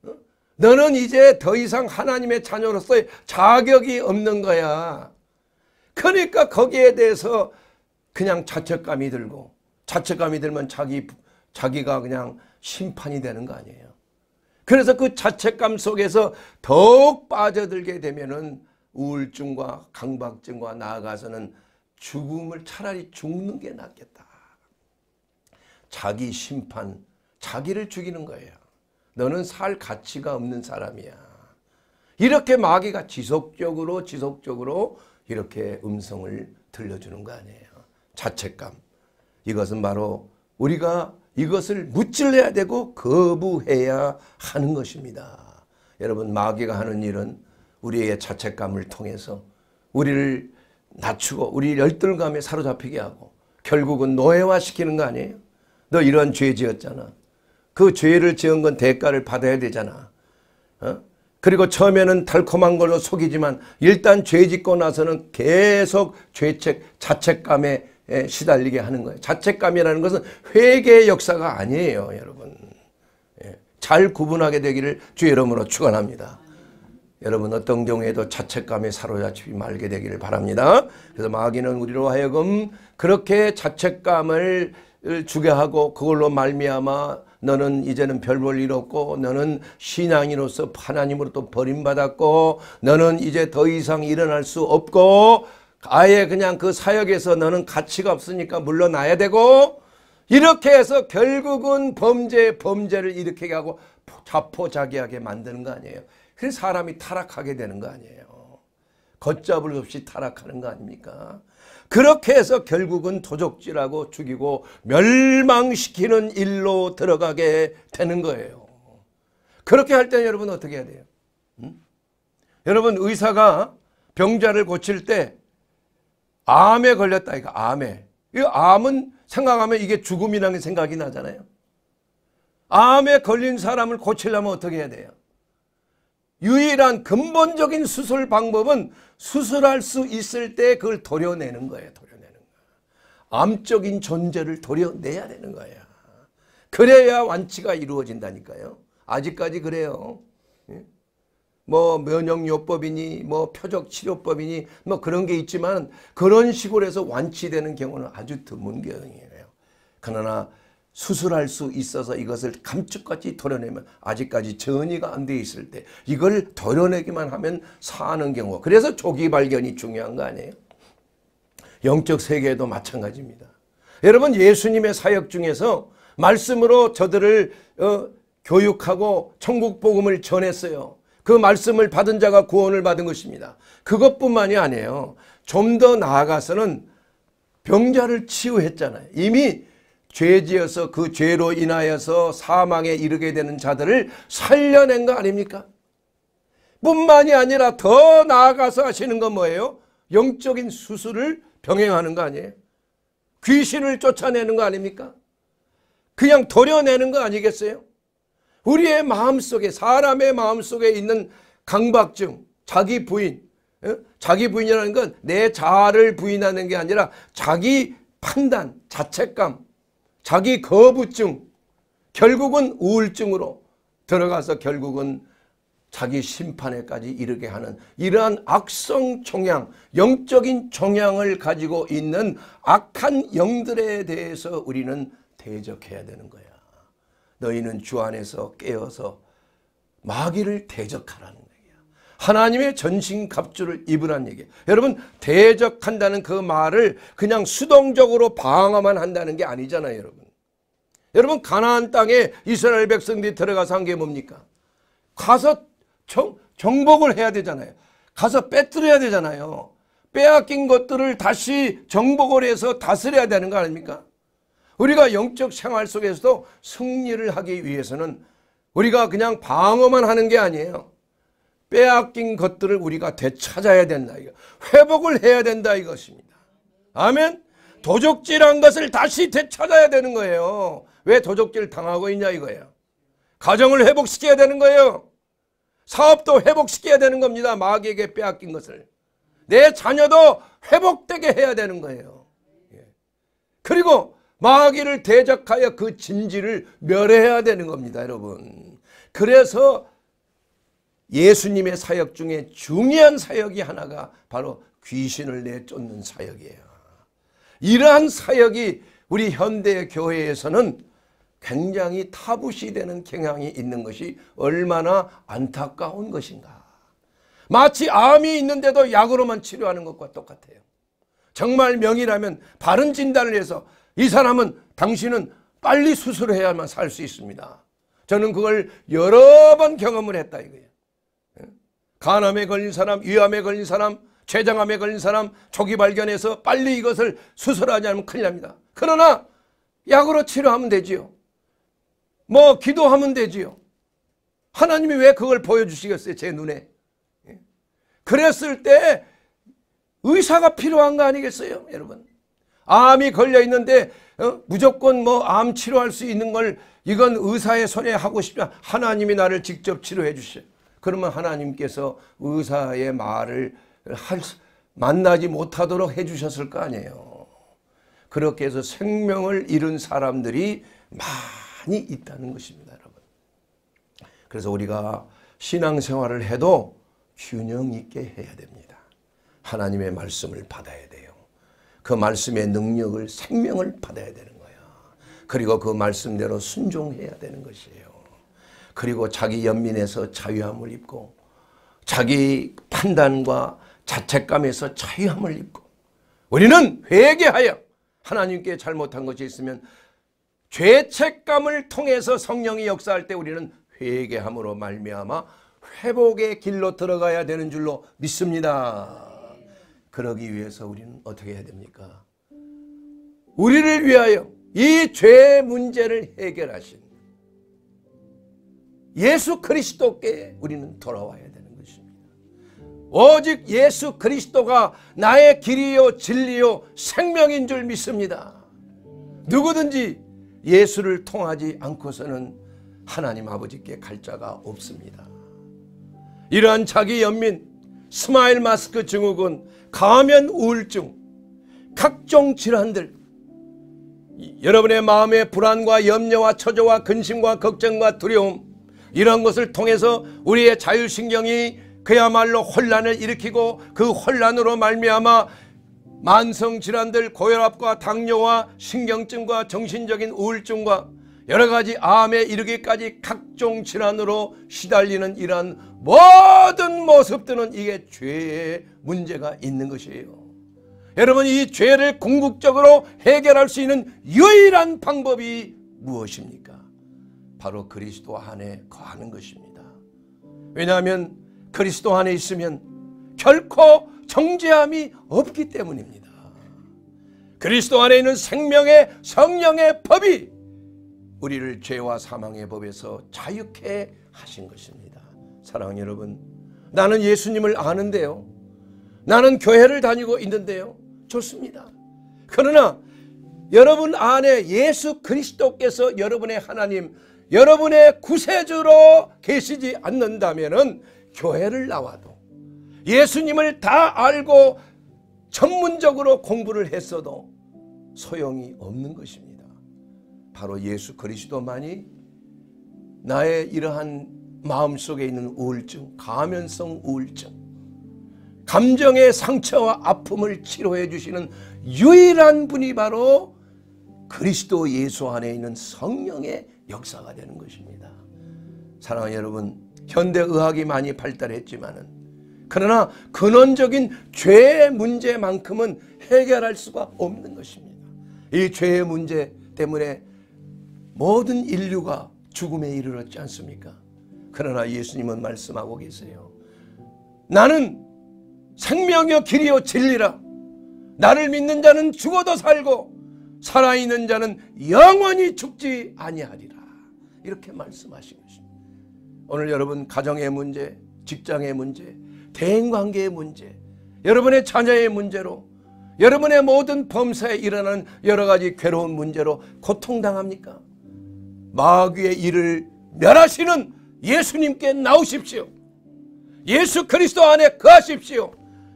어? 너는 이제 더 이상 하나님의 자녀로서의 자격이 없는 거야. 그러니까 거기에 대해서 그냥 자책감이 들고 자책감이 들면 자기 자기가 그냥 심판이 되는 거 아니에요. 그래서 그 자책감 속에서 더욱 빠져들게 되면은 우울증과 강박증과 나아가서는 죽음을 차라리 죽는 게 낫겠다. 자기 심판, 자기를 죽이는 거예요. 너는 살 가치가 없는 사람이야. 이렇게 마귀가 지속적으로 지속적으로 이렇게 음성을 들려주는 거 아니에요. 자책감. 이것은 바로 우리가 이것을 무찔러야 되고 거부해야 하는 것입니다. 여러분 마귀가 하는 일은 우리의 자책감을 통해서 우리를 낮추고 우리 열등감에 사로잡히게 하고 결국은 노예화시키는 거 아니에요? 너 이런 죄 지었잖아. 그 죄를 지은 건 대가를 받아야 되잖아. 어? 그리고 처음에는 달콤한 걸로 속이지만 일단 죄 짓고 나서는 계속 죄책, 자책감에 시달리게 하는 거예요. 자책감이라는 것은 회개의 역사가 아니에요. 여러분. 예, 잘 구분하게 되기를 주 이름으로 축원합니다 여러분 어떤 경우에도 자책감에 사로잡히지 말게 되기를 바랍니다. 그래서 마귀는 우리로 하여금 그렇게 자책감을 를 주게 하고 그걸로 말미암아 너는 이제는 별 볼 일 없고 너는 신앙인으로서 하나님으로또 버림받았고 너는 이제 더 이상 일어날 수 없고 아예 그냥 그 사역에서 너는 가치가 없으니까 물러나야 되고 이렇게 해서 결국은 범죄 범죄를 일으키게 하고 자포자기하게 만드는 거 아니에요. 그래서 사람이 타락하게 되는 거 아니에요. 걷잡을 없이 타락하는 거 아닙니까? 그렇게 해서 결국은 도적질하고 죽이고 멸망시키는 일로 들어가게 되는 거예요. 그렇게 할 때는 여러분 어떻게 해야 돼요? 음? 여러분 의사가 병자를 고칠 때 암에 걸렸다 이거 암에. 이 암은 생각하면 이게 죽음이라는 생각이 나잖아요. 암에 걸린 사람을 고치려면 어떻게 해야 돼요? 유일한 근본적인 수술 방법은 수술할 수 있을 때 그걸 도려내는 거예요. 도려내는 거. 암적인 존재를 도려내야 되는 거예 그래야 완치가 이루어진다니까요. 아직까지 그래요. 예? 뭐 면역요법이니 뭐 표적치료법이니 뭐 그런 게 있지만 그런 식으로 해서 완치되는 경우는 아주 드문 경우예요. 그러나 수술할 수 있어서 이것을 감쪽같이 도려내면 아직까지 전이가 안 돼 있을 때 이걸 도려내기만 하면 사는 경우 그래서 조기 발견이 중요한 거 아니에요? 영적 세계에도 마찬가지입니다. 여러분 예수님의 사역 중에서 말씀으로 저들을 어, 교육하고 천국 복음을 전했어요. 그 말씀을 받은 자가 구원을 받은 것입니다. 그것뿐만이 아니에요. 좀 더 나아가서는 병자를 치유했잖아요. 이미 죄지어서 그 죄로 인하여서 사망에 이르게 되는 자들을 살려낸 거 아닙니까? 뿐만이 아니라 더 나아가서 하시는 건 뭐예요? 영적인 수술을 병행하는 거 아니에요? 귀신을 쫓아내는 거 아닙니까? 그냥 도려내는 거 아니겠어요? 우리의 마음속에 사람의 마음속에 있는 강박증, 자기 부인, 자기 부인이라는 건 내 자아를 부인하는 게 아니라 자기 판단, 자책감, 자기 거부증, 결국은 우울증으로 들어가서 결국은 자기 심판에까지 이르게 하는 이러한 악성 종양, 영적인 종양을 가지고 있는 악한 영들에 대해서 우리는 대적해야 되는 거야. 너희는 주 안에서 깨어서 마귀를 대적하라는 하나님의 전신 갑주를 입으란 얘기예요. 여러분 대적한다는 그 말을 그냥 수동적으로 방어만 한다는 게 아니잖아요. 여러분. 여러분 가나안 땅에 이스라엘 백성들이 들어가서 한 게 뭡니까? 가서 정, 정복을 해야 되잖아요. 가서 빼뜨려야 되잖아요. 빼앗긴 것들을 다시 정복을 해서 다스려야 되는 거 아닙니까? 우리가 영적 생활 속에서도 승리를 하기 위해서는 우리가 그냥 방어만 하는 게 아니에요. 빼앗긴 것들을 우리가 되찾아야 된다. 회복을 해야 된다 이것입니다. 아멘? 도적질한 것을 다시 되찾아야 되는 거예요. 왜 도적질 당하고 있냐 이거예요. 가정을 회복시켜야 되는 거예요. 사업도 회복시켜야 되는 겁니다. 마귀에게 빼앗긴 것을. 내 자녀도 회복되게 해야 되는 거예요. 예. 그리고 마귀를 대적하여 그 진지를 멸해야 되는 겁니다. 여러분. 그래서 예수님의 사역 중에 중요한 사역이 하나가 바로 귀신을 내쫓는 사역이에요. 이러한 사역이 우리 현대 교회에서는 굉장히 타부시 되는 경향이 있는 것이 얼마나 안타까운 것인가. 마치 암이 있는데도 약으로만 치료하는 것과 똑같아요. 정말 명의라면 바른 진단을 해서 이 사람은 당신은 빨리 수술해야만 살 수 있습니다. 저는 그걸 여러 번 경험을 했다 이거예요. 간암에 걸린 사람, 위암에 걸린 사람, 췌장암에 걸린 사람 초기 발견해서 빨리 이것을 수술하지 않으면 큰일 납니다. 그러나 약으로 치료하면 되지요. 뭐 기도하면 되지요. 하나님이 왜 그걸 보여주시겠어요? 제 눈에. 예? 그랬을 때 의사가 필요한 거 아니겠어요? 여러분. 암이 걸려 있는데 어? 무조건 뭐 암 치료할 수 있는 걸 이건 의사의 손에 하고 싶냐 하나님이 나를 직접 치료해 주셔요. 그러면 하나님께서 의사의 말을 할, 만나지 못하도록 해주셨을 거 아니에요. 그렇게 해서 생명을 잃은 사람들이 많이 있다는 것입니다. 여러분. 그래서 우리가 신앙생활을 해도 균형 있게 해야 됩니다. 하나님의 말씀을 받아야 돼요. 그 말씀의 능력을 생명을 받아야 되는 거야. 그리고 그 말씀대로 순종해야 되는 것이에요. 그리고 자기 연민에서 자유함을 입고 자기 판단과 자책감에서 자유함을 입고 우리는 회개하여 하나님께 잘못한 것이 있으면 죄책감을 통해서 성령이 역사할 때 우리는 회개함으로 말미암아 회복의 길로 들어가야 되는 줄로 믿습니다. 그러기 위해서 우리는 어떻게 해야 됩니까? 우리를 위하여 이죄의 문제를 해결하신 예수 그리스도께 우리는 돌아와야 되는 것입니다. 오직 예수 그리스도가 나의 길이요 진리요 생명인 줄 믿습니다. 누구든지 예수를 통하지 않고서는 하나님 아버지께 갈 자가 없습니다. 이러한 자기 연민, 스마일 마스크 증후군, 감면 우울증, 각종 질환들 여러분의 마음의 불안과 염려와 초조와 근심과 걱정과 두려움 이런 것을 통해서 우리의 자율신경이 그야말로 혼란을 일으키고 그 혼란으로 말미암아 만성질환들 고혈압과 당뇨와 신경증과 정신적인 우울증과 여러 가지 암에 이르기까지 각종 질환으로 시달리는 이러한 모든 모습들은 이게 죄의 문제가 있는 것이에요. 여러분 이 죄를 궁극적으로 해결할 수 있는 유일한 방법이 무엇입니까? 바로 그리스도 안에 거하는 것입니다. 왜냐하면 그리스도 안에 있으면 결코 정죄함이 없기 때문입니다. 그리스도 안에 있는 생명의 성령의 법이 우리를 죄와 사망의 법에서 자유케 하신 것입니다. 사랑하는 여러분, 나는 예수님을 아는데요. 나는 교회를 다니고 있는데요. 좋습니다. 그러나 여러분 안에 예수 그리스도께서 여러분의 하나님 여러분의 구세주로 계시지 않는다면 교회를 나와도 예수님을 다 알고 전문적으로 공부를 했어도 소용이 없는 것입니다. 바로 예수 그리스도만이 나의 이러한 마음속에 있는 우울증, 가면성 우울증, 감정의 상처와 아픔을 치료해 주시는 유일한 분이 바로 그리스도 예수 안에 있는 성령의 역사가 되는 것입니다. 사랑하는 여러분, 현대 의학이 많이 발달했지만은 그러나 근원적인 죄의 문제만큼은 해결할 수가 없는 것입니다. 이 죄의 문제 때문에 모든 인류가 죽음에 이르렀지 않습니까? 그러나 예수님은 말씀하고 계세요. 나는 생명이요 길이요 진리라. 나를 믿는 자는 죽어도 살고 살아있는 자는 영원히 죽지 아니하리라. 이렇게 말씀하신 것입니다. 오늘 여러분 가정의 문제, 직장의 문제, 대인관계의 문제, 여러분의 자녀의 문제로 여러분의 모든 범사에 일어나는 여러 가지 괴로운 문제로 고통당합니까? 마귀의 일을 멸하시는 예수님께 나오십시오. 예수 그리스도 안에 거하십시오.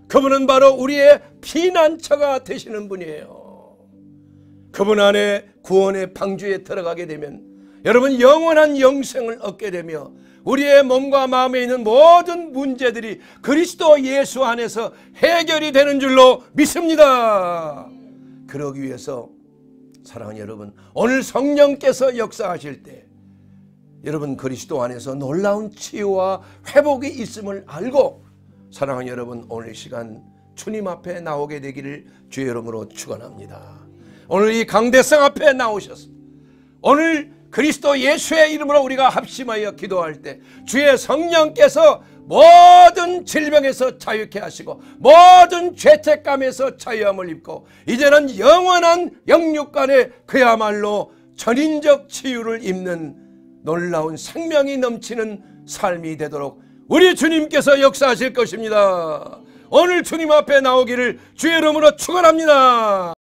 그분은 바로 우리의 피난처가 되시는 분이에요. 그분 안에 구원의 방주에 들어가게 되면 여러분 영원한 영생을 얻게 되며 우리의 몸과 마음에 있는 모든 문제들이 그리스도 예수 안에서 해결이 되는 줄로 믿습니다. 그러기 위해서 사랑하는 여러분 오늘 성령께서 역사하실 때 여러분 그리스도 안에서 놀라운 치유와 회복이 있음을 알고 사랑하는 여러분 오늘 시간 주님 앞에 나오게 되기를 주의 이름으로 축원합니다. 오늘 이 강대성 앞에 나오셔서 오늘 그리스도 예수의 이름으로 우리가 합심하여 기도할 때 주의 성령께서 모든 질병에서 자유케 하시고 모든 죄책감에서 자유함을 입고 이제는 영원한 영육간에 그야말로 전인적 치유를 입는 놀라운 생명이 넘치는 삶이 되도록 우리 주님께서 역사하실 것입니다. 오늘 주님 앞에 나오기를 주의 이름으로 축원합니다.